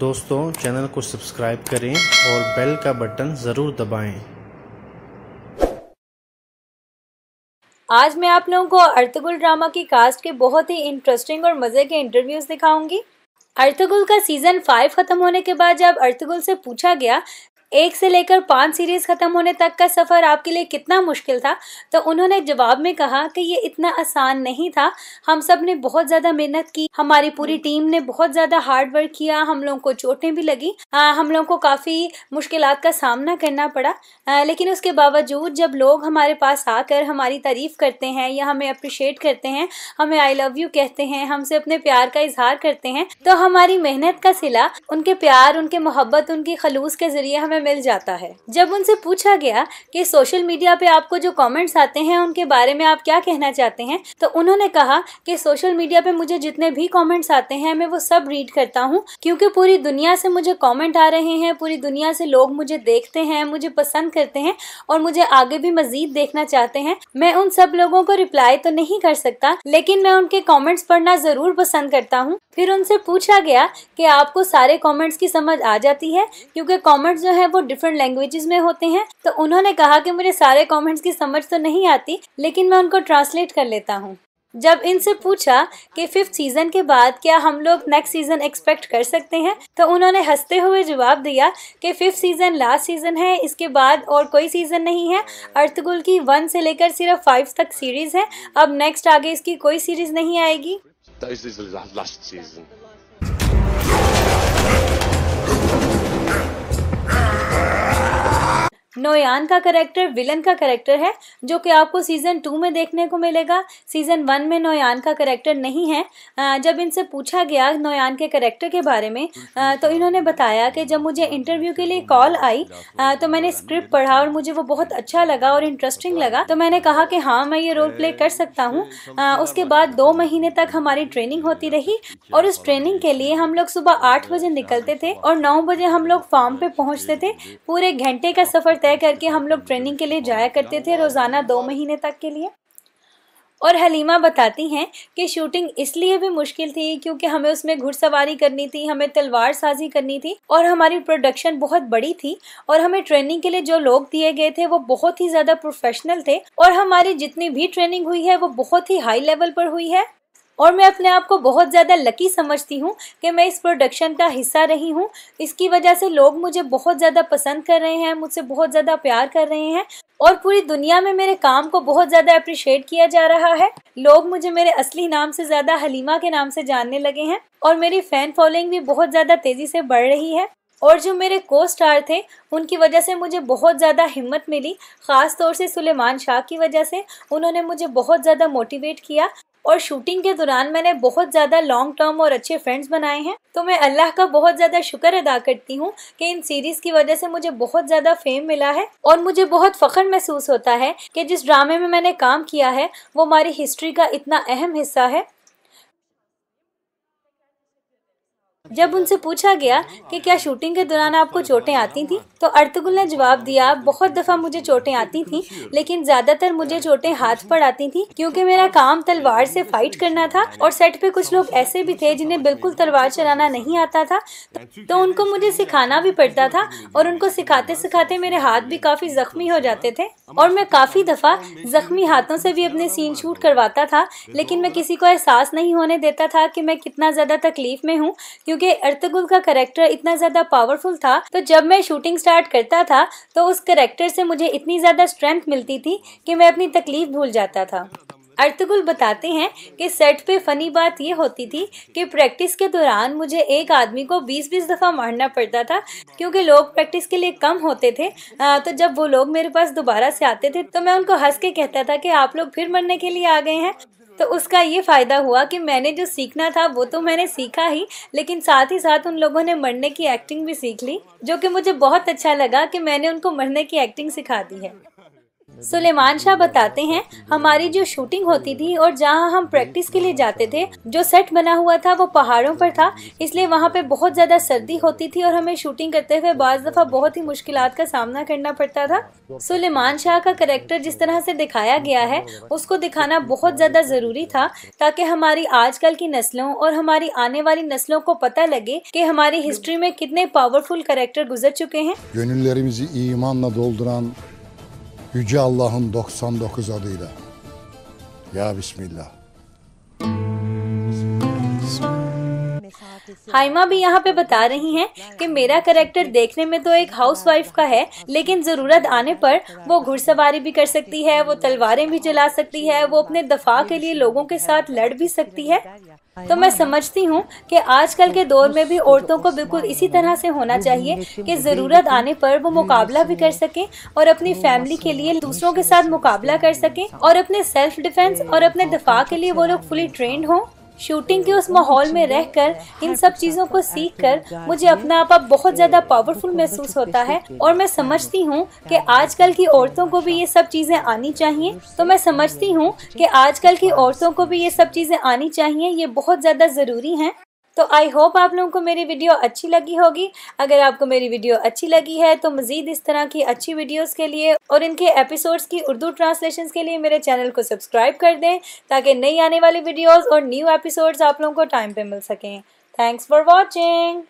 दोस्तों चैनल को सब्सक्राइब करें और बेल का बटन ज़रूर दबाएं। आज मैं आप लोगों को अर्थगुल ड्रामा की कास्ट के बहुत ही इंटरेस्टिंग और मज़े के इंटरव्यूज़ दिखाऊंगी अर्थगुल का सीजन फाइव खत्म होने के बाद जब अर्थगुल से पूछा गया एक से लेकर पाँच सीरीज खत्म होने तक का सफ़र आपके लिए कितना मुश्किल था तो उन्होंने जवाब में कहा कि ये इतना आसान नहीं था हम सब ने बहुत ज़्यादा मेहनत की हमारी पूरी हम्म। टीम ने बहुत ज़्यादा हार्ड वर्क किया हम लोगों को चोटें भी लगी आ, हम लोगों को काफ़ी मुश्किल का सामना करना पड़ा आ, लेकिन उसके बावजूद जब लोग हमारे पास आकर हमारी तारीफ़ करते हैं या हमें अप्रिशिएट करते हैं हमें आई लव यू कहते हैं हमसे अपने प्यार का इजहार करते हैं तो हमारी मेहनत का सिला उनके प्यार उनके मोहब्बत उनकी खलूस के ज़रिए हमें मिल जाता है जब उनसे पूछा गया कि सोशल मीडिया पे आपको जो कमेंट्स आते हैं उनके बारे में आप क्या कहना चाहते हैं तो उन्होंने कहा कि सोशल मीडिया पे मुझे जितने भी कमेंट्स आते हैं मैं वो सब रीड करता हूँ क्योंकि पूरी दुनिया से मुझे कमेंट आ रहे हैं पूरी दुनिया से लोग मुझे देखते हैं मुझे पसंद करते हैं और मुझे आगे भी मजीद देखना चाहते हैं मैं उन सब लोगों को रिप्लाई तो नहीं कर सकता लेकिन मैं उनके कॉमेंट्स पढ़ना जरूर पसंद करता हूँ फिर उनसे पूछा गया कि आपको सारे कॉमेंट्स की समझ आ जाती है क्योंकि कॉमेंट्स जो है वो डिफरेंट लैंग्वेजेस में होते हैं तो उन्होंने कहा कि मुझे सारे कमेंट्स की समझ तो नहीं आती लेकिन मैं उनको ट्रांसलेट कर लेता हूँ जब इनसे पूछा कि फिफ्थ सीजन के बाद क्या हम लोग नेक्स्ट सीजन एक्सपेक्ट कर सकते हैं तो उन्होंने हंसते हुए जवाब दिया कि फिफ्थ सीजन लास्ट सीजन है इसके बाद और कोई सीजन नहीं है अर्थगुल की वन से लेकर सिर्फ फाइव तक सीरीज है अब नेक्स्ट आगे इसकी कोई सीरीज नहीं आएगी नोयान का करेक्टर विलन का करेक्टर है जो कि आपको सीजन टू में देखने को मिलेगा सीजन वन में नोयान का करेक्टर नहीं है जब इनसे पूछा गया नोयान के करेक्टर के बारे में तो इन्होंने बताया कि जब मुझे इंटरव्यू के लिए कॉल आई तो मैंने स्क्रिप्ट पढ़ा और मुझे वो बहुत अच्छा लगा और इंटरेस्टिंग लगा तो मैंने कहा कि हाँ मैं ये रोल प्ले कर सकता हूँ उसके बाद दो महीने तक हमारी ट्रेनिंग होती रही और उस ट्रेनिंग के लिए हम लोग सुबह आठ बजे निकलते थे और नौ बजे हम लोग फार्म पे पहुँचते थे पूरे घंटे का सफर तय तय करके हम लोग ट्रेनिंग के लिए जाया करते थे रोज़ाना दो महीने तक के लिए और हलीमा बताती हैं कि शूटिंग इसलिए भी मुश्किल थी क्योंकि हमें उसमें घुड़सवारी करनी थी हमें तलवार साजी करनी थी और हमारी प्रोडक्शन बहुत बड़ी थी और हमें ट्रेनिंग के लिए जो लोग दिए गए थे वो बहुत ही ज़्यादा प्रोफेशनल थे और हमारी जितनी भी ट्रेनिंग हुई है वो बहुत ही हाई लेवल पर हुई है और मैं अपने आप को बहुत ज़्यादा लकी समझती हूँ कि मैं इस प्रोडक्शन का हिस्सा रही हूँ इसकी वजह से लोग मुझे बहुत ज़्यादा पसंद कर रहे हैं मुझसे बहुत ज़्यादा प्यार कर रहे हैं और पूरी दुनिया में मेरे काम को बहुत ज़्यादा अप्रिशिएट किया जा रहा है लोग मुझे मेरे असली नाम से ज़्यादा हलीमा के नाम से जानने लगे हैं और मेरी फ़ैन फॉलोइंग भी बहुत ज़्यादा तेज़ी से बढ़ रही है और जो मेरे को स्टार थे उनकी वजह से मुझे बहुत ज़्यादा हिम्मत मिली ख़ास तौर से सुलेमान शाह की वजह से उन्होंने मुझे बहुत ज़्यादा मोटिवेट किया और शूटिंग के दौरान मैंने बहुत ज़्यादा लॉन्ग टर्म और अच्छे फ्रेंड्स बनाए हैं तो मैं अल्लाह का बहुत ज़्यादा शुक्र अदा करती हूँ कि इन सीरीज़ की वजह से मुझे बहुत ज़्यादा फेम मिला है और मुझे बहुत फ़ख्र महसूस होता है कि जिस ड्रामे में मैंने काम किया है वो हमारी हिस्ट्री का इतना अहम हिस्सा है जब उनसे पूछा गया कि क्या शूटिंग के दौरान आपको चोटें आती थीं तो अर्तगुल ने जवाब दिया बहुत दफ़ा मुझे चोटें आती थीं लेकिन ज़्यादातर मुझे चोटें हाथ पर आती थीं क्योंकि मेरा काम तलवार से फाइट करना था और सेट पे कुछ लोग ऐसे भी थे जिन्हें बिल्कुल तलवार चलाना नहीं आता था तो उनको मुझे सिखाना भी पड़ता था और उनको सिखाते सिखाते मेरे हाथ भी काफ़ी ज़ख्मी हो जाते थे और मैं काफ़ी दफ़ा ज़ख्मी हाथों से भी अपने सीन शूट करवाता था लेकिन मैं किसी को एहसास नहीं होने देता था की मैं कितना ज़्यादा तकलीफ़ में हूँ क्योंकि अर्तगुल का करेक्टर इतना ज्यादा पावरफुल था तो जब मैं शूटिंग स्टार्ट करता था तो उस करेक्टर से मुझे इतनी ज्यादा स्ट्रेंथ मिलती थी कि मैं अपनी तकलीफ भूल जाता था अर्तगुल बताते हैं कि सेट पे फनी बात ये होती थी कि प्रैक्टिस के दौरान मुझे एक आदमी को 20-20 दफ़ा मारना पड़ता था क्योंकि लोग प्रैक्टिस के लिए कम होते थे आ, तो जब वो लोग मेरे पास दोबारा से आते थे तो मैं उनको हंस के कहता था कि आप लोग फिर मरने के लिए आ गए हैं तो हम्म। उसका ये फ़ायदा हुआ कि मैंने जो सीखना था वो तो मैंने सीखा ही लेकिन साथ ही साथ उन लोगों ने मरने की एक्टिंग भी सीख ली जो कि मुझे बहुत अच्छा लगा कि मैंने उनको मरने की एक्टिंग सिखा दी है सुलेमान शाह बताते हैं हमारी जो शूटिंग होती थी और जहाँ हम प्रैक्टिस के लिए जाते थे जो सेट बना हुआ था वो पहाड़ों पर था इसलिए वहाँ पे बहुत ज़्यादा सर्दी होती थी और हमें शूटिंग करते हुए बज दफ़ा बहुत ही मुश्किल का सामना करना पड़ता था सुलेमान शाह का करेक्टर जिस तरह से दिखाया गया है उसको दिखाना बहुत ज़्यादा ज़रूरी था ताकि हमारी आजकल की नस्लों और हमारी आने वाली नस्लों को पता लगे कि हमारी हिस्ट्री में कितने पावरफुल करेक्टर गुजर चुके हैं Yüce Allah'ın 99 adıyla. Ya Bismillah. हाइमा भी यहाँ पे बता रही हैं कि मेरा करेक्टर देखने में तो एक हाउसवाइफ का है लेकिन जरूरत आने पर वो घुड़सवारी भी कर सकती है वो तलवारें भी चला सकती है वो अपने दफा के लिए लोगों के साथ लड़ भी सकती है तो मैं समझती हूँ कि आजकल के दौर में भी औरतों को बिल्कुल इसी तरह से होना चाहिए कि ज़रूरत आने पर वो मुकाबला भी कर सके और अपनी फैमिली के लिए दूसरों के साथ मुकाबला कर सके और अपने सेल्फ डिफेंस और अपने दफा के लिए वो लोग फुली ट्रेंड हों शूटिंग के उस माहौल में रहकर इन सब चीज़ों को सीखकर मुझे अपना आपा बहुत ज़्यादा पावरफुल महसूस होता है और मैं समझती हूँ कि आजकल की औरतों को भी ये सब चीज़ें आनी चाहिए तो मैं समझती हूँ कि आजकल की औरतों को भी ये सब चीज़ें आनी चाहिए ये बहुत ज़्यादा ज़रूरी है तो आई होप आप लोगों को मेरी वीडियो अच्छी लगी होगी अगर आपको मेरी वीडियो अच्छी लगी है तो मज़ीद इस तरह की अच्छी वीडियोस के लिए और इनके एपिसोड्स की उर्दू ट्रांसलेशन के लिए मेरे चैनल को सब्सक्राइब कर दें ताकि नई आने वाली वीडियोज़ और न्यू एपिसोड्स आप लोगों को टाइम पर मिल सकें थैंक्स फॉर वॉचिंग